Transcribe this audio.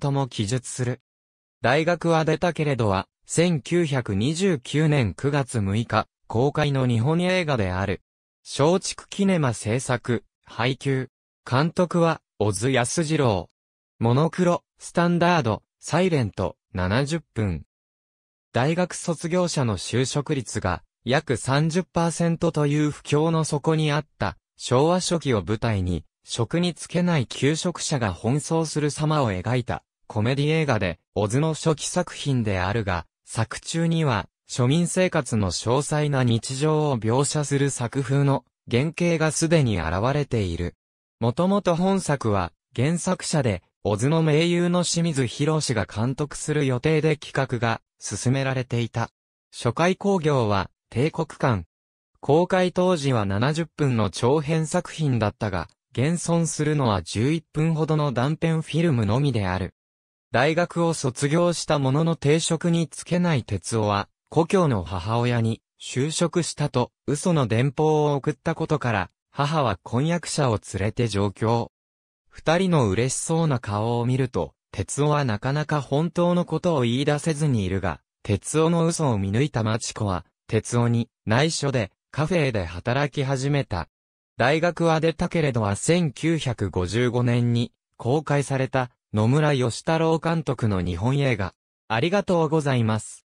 とも記述する。大学は出たけれどは、1929年9月6日、公開の日本映画である。松竹キネマ制作、配給。監督は、小津安二郎。モノクロ、スタンダード、サイレント、70分。大学卒業者の就職率が、約30%という不況の底にあった、昭和初期を舞台に、職につけない求職者が奔走する様を描いた、コメディ映画で、オズの初期作品であるが、作中には、庶民生活の詳細な日常を描写する作風の原型がすでに現れている。もともと本作は、原作者で、オズの名優の清水博士が監督する予定で企画が進められていた。初回興行は、帝国館。公開当時は70分の長編作品だったが、現存するのは11分ほどの断片フィルムのみである。大学を卒業したものの定職につけない哲夫は、故郷の母親に就職したと嘘の電報を送ったことから、母は婚約者を連れて上京。二人の嬉しそうな顔を見ると、哲夫はなかなか本当のことを言い出せずにいるが、哲夫の嘘を見抜いた町子は、哲夫に内緒でカフェで働き始めた。大学は出たけれどは1955年に公開された野村義太郎監督の日本映画。ありがとうございます。